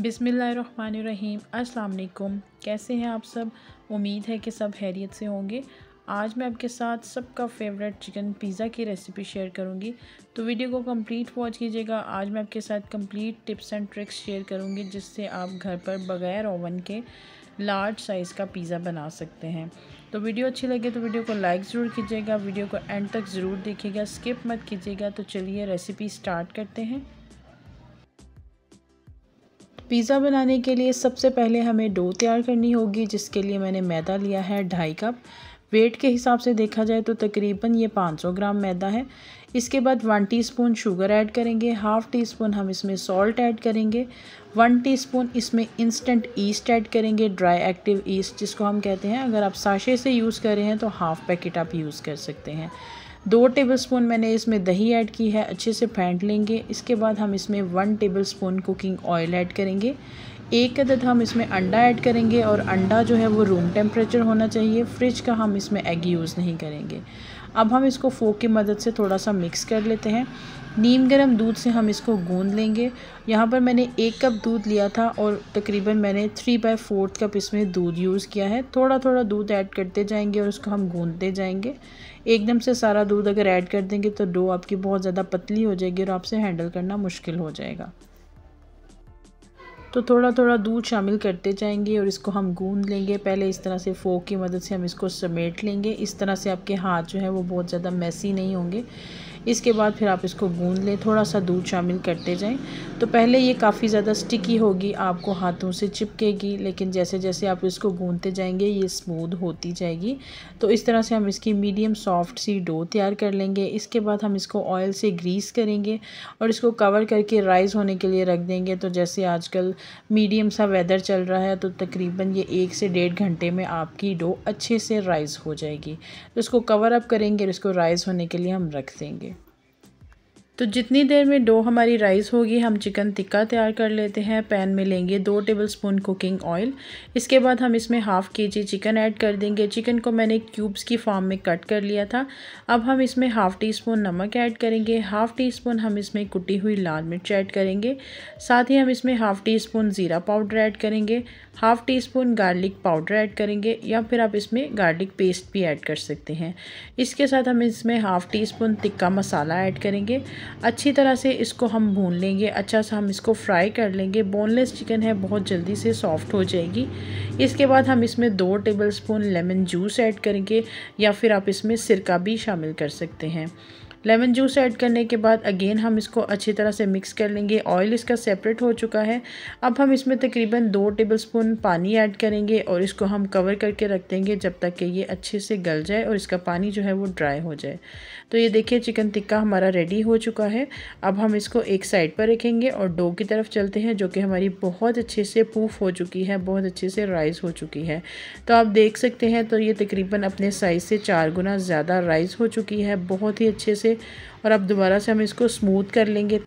बिसमीम् अल्लाम कैसे हैं आप सब उम्मीद है कि सब हैरियत से होंगे आज मैं आपके साथ सबका फेवरेट चिकन पिज़्ज़ा की रेसिपी शेयर करूंगी तो वीडियो को कंप्लीट वॉच कीजिएगा आज मैं आपके साथ complete tips and tricks share करूंगी जिससे आप घर पर बगैर ओवन के लार्ज साइज़ का पिज़्ज़ा बना सकते हैं तो वीडियो अच्छी लगे तो वीडियो को लाइक ज़रूर कीजिएगा वीडियो को एंड तक ज़रूर देखिएगा स्किप मत कीजिएगा तो चलिए रेसिपी स्टार्ट करते हैं पिज़्ज़ा बनाने के लिए सबसे पहले हमें डो तैयार करनी होगी जिसके लिए मैंने मैदा लिया है ढाई कप वेट के हिसाब से देखा जाए तो तकरीबन ये 500 ग्राम मैदा है इसके बाद वन टीस्पून शुगर ऐड करेंगे हाफ़ टी स्पून हम इसमें सॉल्ट ऐड करेंगे वन टीस्पून इसमें इंस्टेंट ईस्ट ऐड करेंगे ड्राई एक्टिव ईस्ट जिसको हम कहते हैं अगर आप साशे से यूज़ कर रहे हैं तो हाफ़ पैकेट आप यूज़ कर सकते हैं दो टेबलस्पून मैंने इसमें दही ऐड की है अच्छे से फेंट लेंगे इसके बाद हम इसमें one tablespoon cooking oil add करेंगे एक अदद हम इसमें अंडा ऐड करेंगे और अंडा जो है वो रूम टेम्परेचर होना चाहिए फ्रिज का हम इसमें एग यूज़ नहीं करेंगे अब हम इसको फोक की मदद से थोड़ा सा मिक्स कर लेते हैं नीम गर्म दूध से हम इसको गूंद लेंगे यहाँ पर मैंने एक कप दूध लिया था और तकरीबन मैंने थ्री बाई फोर्थ कप इसमें दूध यूज़ किया है थोड़ा थोड़ा दूध ऐड करते जाएंगे और उसको हम गूंदते जाएंगे एकदम से सारा दूध अगर ऐड कर देंगे तो डो आपकी बहुत ज़्यादा पतली हो जाएगी और आपसे हैंडल करना मुश्किल हो जाएगा तो थोड़ा थोड़ा दूध शामिल करते जाएंगे और इसको हम गूंद लेंगे पहले इस तरह से फोक की मदद से हम इसको समेट लेंगे इस तरह से आपके हाथ जो है वो बहुत ज़्यादा मैसी नहीं होंगे इसके बाद फिर आप इसको गूँ लें थोड़ा सा दूध शामिल करते जाएं तो पहले ये काफ़ी ज़्यादा स्टिकी होगी आपको हाथों से चिपकेगी लेकिन जैसे जैसे आप इसको गूँधते जाएंगे ये स्मूद होती जाएगी तो इस तरह से हम इसकी मीडियम सॉफ्ट सी डो तैयार कर लेंगे इसके बाद हम इसको ऑयल से ग्रीस करेंगे और इसको कवर करके राइज़ होने के लिए रख देंगे तो जैसे आजकल मीडियम सा वेदर चल रहा है तो तकरीबन ये एक से डेढ़ घंटे में आपकी डो अच्छे से राइज़ हो जाएगी तो इसको कवर अप करेंगे और इसको राइज़ होने के लिए हम रख देंगे तो जितनी देर में डो हमारी राइस होगी हम चिकन टिक्का तैयार कर लेते हैं पैन में लेंगे दो टेबल स्पून कुकिंग ऑयल इसके बाद हम इसमें हाफ़ के जी चिकन ऐड कर देंगे चिकन को मैंने क्यूब्स की फॉर्म में कट कर लिया था अब हम इसमें हाफ़ टी स्पून नमक ऐड करेंगे हाफ़ टी स्पून हम इसमें कुटी हुई लाल मिर्च ऐड करेंगे साथ ही हम इसमें हाफ़ टी स्पून ज़ीरा पाउडर ऐड करेंगे half teaspoon garlic powder add करेंगे या फिर आप इसमें गार्लिक पेस्ट भी ऐड कर सकते हैं इसके साथ हम इसमें half teaspoon tikka masala add करेंगे अच्छी तरह से इसको हम भून लेंगे अच्छा सा हम इसको फ्राई कर लेंगे बोनलेस चिकन है बहुत जल्दी से सॉफ्ट हो जाएगी इसके बाद हम इसमें दो tablespoon lemon juice add करेंगे या फिर आप इसमें सिरका भी शामिल कर सकते हैं लेमन जूस ऐड करने के बाद अगेन हम इसको अच्छी तरह से मिक्स कर लेंगे ऑयल इसका सेपरेट हो चुका है अब हम इसमें तकरीबन दो टेबलस्पून पानी ऐड करेंगे और इसको हम कवर करके रख देंगे जब तक कि ये अच्छे से गल जाए और इसका पानी जो है वो ड्राई हो जाए तो ये देखिए चिकन टिक्का हमारा रेडी हो चुका है अब हम इसको एक साइड पर रखेंगे और डो की तरफ चलते हैं जो कि हमारी बहुत अच्छे से पूफ हो चुकी है बहुत अच्छे से राइस हो चुकी है तो आप देख सकते हैं तो ये तकरीबन अपने साइज़ से चार गुना ज़्यादा राइस हो चुकी है बहुत ही अच्छे से से और अब दोबारा से हम इसको स्मूथ कर लेंगे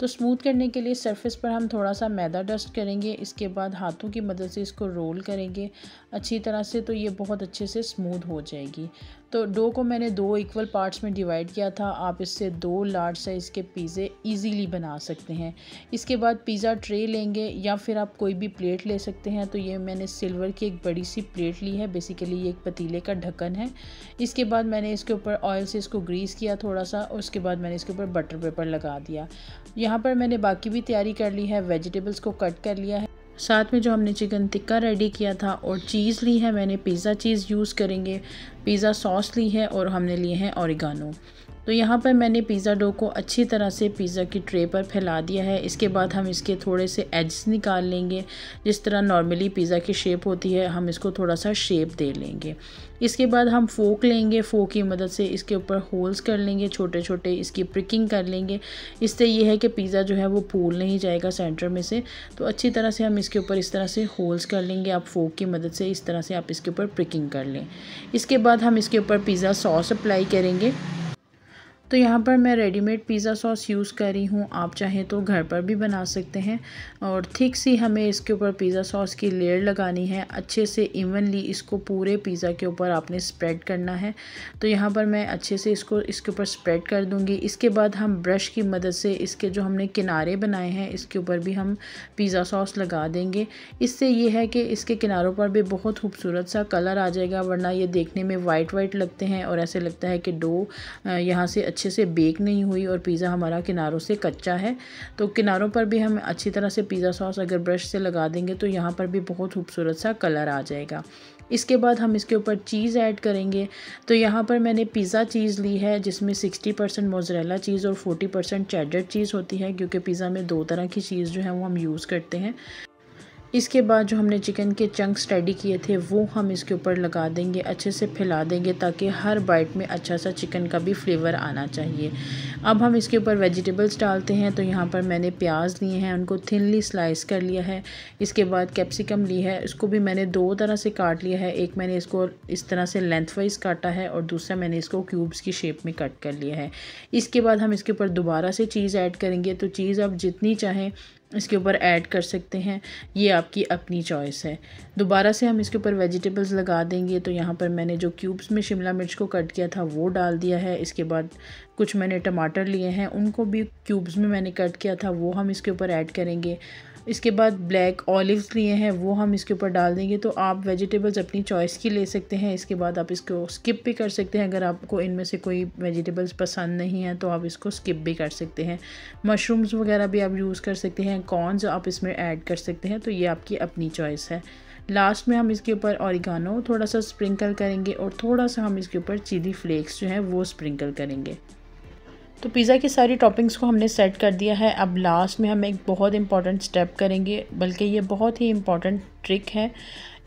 तो स्मूथ करने के लिए सरफेस पर हम थोड़ा सा मैदा डस्ट करेंगे इसके बाद हाथों की मदद से इसको रोल करेंगे अच्छी तरह से तो ये बहुत अच्छे से स्मूथ हो जाएगी तो डो को मैंने दो इक्वल पार्ट्स में डिवाइड किया था आप इससे दो लार्ज साइज़ के पिज़े इजीली बना सकते हैं इसके बाद पिज़्ज़ा ट्रे लेंगे या फिर आप कोई भी प्लेट ले सकते हैं तो ये मैंने सिल्वर की एक बड़ी सी प्लेट ली है बेसिकली ये एक पतीले का ढक्कन है इसके बाद मैंने इसके ऊपर ऑयल से इसको ग्रीस किया थोड़ा सा और उसके बाद मैंने इसके ऊपर बटर पेपर लगा दिया यहाँ पर मैंने बाकी भी तैयारी कर ली है वेजिटेबल्स को कट कर लिया है साथ में जो हमने चिकन टिक्का रेडी किया था और चीज़ ली है मैंने पिज़्ज़ा चीज़ यूज़ करेंगे पिज़्ज़ा सॉस ली है और हमने लिए हैं औरिगानो तो यहाँ पर मैंने पिज़्ज़ा डो को अच्छी तरह से पिज़्ज़ा की ट्रे पर फैला दिया है इसके बाद हम इसके थोड़े से एजस निकाल लेंगे जिस तरह नॉर्मली पिज़्ज़ा की शेप होती है हम इसको थोड़ा सा शेप दे लेंगे इसके बाद हम फोक लेंगे फोक की मदद से इसके ऊपर होल्स कर लेंगे छोटे छोटे इसकी प्रिकिंग कर लेंगे इससे यह है कि पिज़्ज़ा जो है वो फूल नहीं जाएगा सेंटर में से तो अच्छी तरह से हम इसके ऊपर इस तरह से होल्स कर लेंगे आप फोक की मदद से इस तरह से आप इसके ऊपर प्रिकिंग कर लें इसके बाद हम इसके ऊपर पिज़्ज़ा सॉस अप्लाई करेंगे तो यहाँ पर मैं रेडीमेड पिज़्ज़ा सॉस यूज़ कर रही हूँ आप चाहें तो घर पर भी बना सकते हैं और थिक सी हमें इसके ऊपर पिज़्ज़ा सॉस की लेयर लगानी है अच्छे से इवनली इसको पूरे पिज़्ज़ा के ऊपर आपने स्प्रेड करना है तो यहाँ पर मैं अच्छे से इसको इसके ऊपर स्प्रेड कर दूँगी इसके बाद हम ब्रश की मदद से इसके जो हमने किनारे बनाए हैं इसके ऊपर भी हम पिज़्ज़ा सॉस लगा देंगे इससे ये है कि इसके किनारों पर भी बहुत खूबसूरत सा कलर आ जाएगा वरना ये देखने में वाइट वाइट लगते हैं और ऐसे लगता है कि डो यहाँ से अच्छे से बेक नहीं हुई और पिज़्ज़ा हमारा किनारों से कच्चा है तो किनारों पर भी हम अच्छी तरह से पिज़्ज़ा सॉस अगर ब्रश से लगा देंगे तो यहाँ पर भी बहुत खूबसूरत सा कलर आ जाएगा इसके बाद हम इसके ऊपर चीज़ ऐड करेंगे तो यहाँ पर मैंने पिज़्ज़ा चीज़ ली है जिसमें 60 परसेंट मोजरेला चीज़ और 40 परसेंट चैडर चीज़ होती है क्योंकि पिज़्ज़ा में दो तरह की चीज़ जो है वो हम यूज़ करते हैं इसके बाद जो हमने चिकन के चंक्स रेडी किए थे वो हम इसके ऊपर लगा देंगे अच्छे से फैला देंगे ताकि हर बाइट में अच्छा सा चिकन का भी फ्लेवर आना चाहिए अब हम इसके ऊपर वेजिटेबल्स डालते हैं तो यहाँ पर मैंने प्याज लिए हैं उनको थिनली स्लाइस कर लिया है इसके बाद कैप्सिकम ली है इसको भी मैंने दो तरह से काट लिया है एक मैंने इसको इस तरह से लेंथ वाइज काटा है और दूसरा मैंने इसको क्यूब्स की शेप में कट कर लिया है इसके बाद हम इसके ऊपर दोबारा से चीज़ ऐड करेंगे तो चीज़ आप जितनी चाहें इसके ऊपर ऐड कर सकते हैं ये आपकी अपनी चॉइस है दोबारा से हम इसके ऊपर वेजिटेबल्स लगा देंगे तो यहाँ पर मैंने जो क्यूब्स में शिमला मिर्च को कट किया था वो डाल दिया है इसके बाद कुछ मैंने टमाटर लिए हैं उनको भी क्यूब्स में मैंने कट किया था वो हम इसके ऊपर ऐड करेंगे इसके बाद ब्लैक ऑलिव्स लिए हैं वो हम इसके ऊपर डाल देंगे तो आप वेजिटेबल्स अपनी चॉइस की ले सकते हैं इसके बाद आप इसको स्किप भी कर सकते हैं अगर आपको इनमें से कोई वेजिटेबल्स पसंद नहीं है तो आप इसको स्किप भी कर सकते हैं मशरूम्स वगैरह भी आप यूज़ कर सकते हैं कॉर्नस आप इसमें ऐड कर सकते हैं तो ये आपकी अपनी चॉइस है लास्ट में हम इसके ऊपर औरिगानो थोड़ा सा स्प्रिंकल करेंगे और थोड़ा सा हम इसके ऊपर चिली फ्लेक्स जो है वो स्प्रिंकल करेंगे तो पिज़्ज़ा की सारी टॉपिंग्स को हमने सेट कर दिया है अब लास्ट में हम एक बहुत इंपॉर्टेंट स्टेप करेंगे बल्कि ये बहुत ही इंपॉर्टेंट ट्रिक है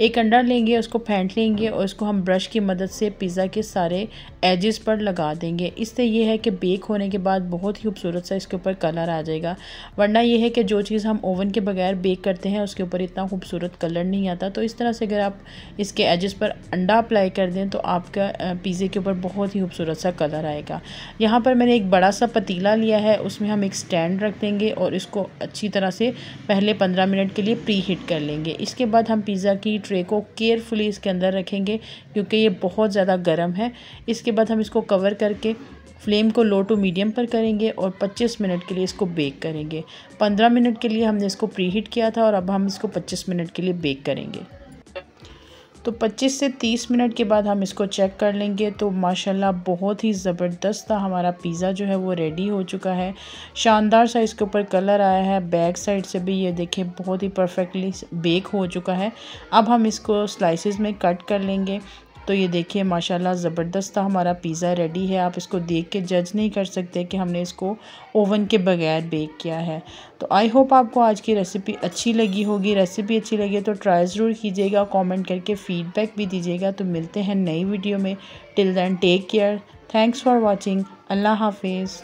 एक अंडा लेंगे उसको फेंट लेंगे और उसको हम ब्रश की मदद से पिज़्ज़ा के सारे एजेस पर लगा देंगे इससे ये है कि बेक होने के बाद बहुत ही खूबसूरत सा इसके ऊपर कलर आ जाएगा वरना ये है कि जो चीज़ हम ओवन के बगैर बेक करते हैं उसके ऊपर इतना खूबसूरत कलर नहीं आता तो इस तरह से अगर आप इसके एजेस पर अंडा अप्लाई कर दें तो आपका पिज़्ज़े के ऊपर बहुत ही खूबसूरत सा कलर आएगा यहाँ पर मैंने एक बड़ा सा पतीला लिया है उसमें हम एक स्टैंड रख देंगे और इसको अच्छी तरह से पहले पंद्रह मिनट के लिए प्री हीट कर लेंगे इसके बाद हम पिज़्ज़ा की ट्रे को केयरफुली इसके अंदर रखेंगे क्योंकि ये बहुत ज़्यादा गर्म है इसके बाद हम इसको कवर करके फ्लेम को लो टू मीडियम पर करेंगे और 25 मिनट के लिए इसको बेक करेंगे 15 मिनट के लिए हमने इसको प्री हीट किया था और अब हम इसको 25 मिनट के लिए बेक करेंगे तो 25 से 30 मिनट के बाद हम इसको चेक कर लेंगे तो माशाल्लाह बहुत ही ज़बरदस्त था हमारा पिज़्ज़ा जो है वो रेडी हो चुका है शानदार सा इसके ऊपर कलर आया है बैक साइड से भी ये देखें बहुत ही परफेक्टली बेक हो चुका है अब हम इसको स्लाइसिस में कट कर लेंगे तो ये देखिए माशाल्लाह ज़बरदस्त हमारा पिज़्ज़ा रेडी है आप इसको देख के जज नहीं कर सकते कि हमने इसको ओवन के बगैर बेक किया है तो आई होप आपको आज की रेसिपी अच्छी लगी होगी रेसिपी अच्छी लगी तो ट्राई ज़रूर कीजिएगा कमेंट करके फ़ीडबैक भी दीजिएगा तो मिलते हैं नई वीडियो में till then take care thanks for watching अल्लाह हाफिज़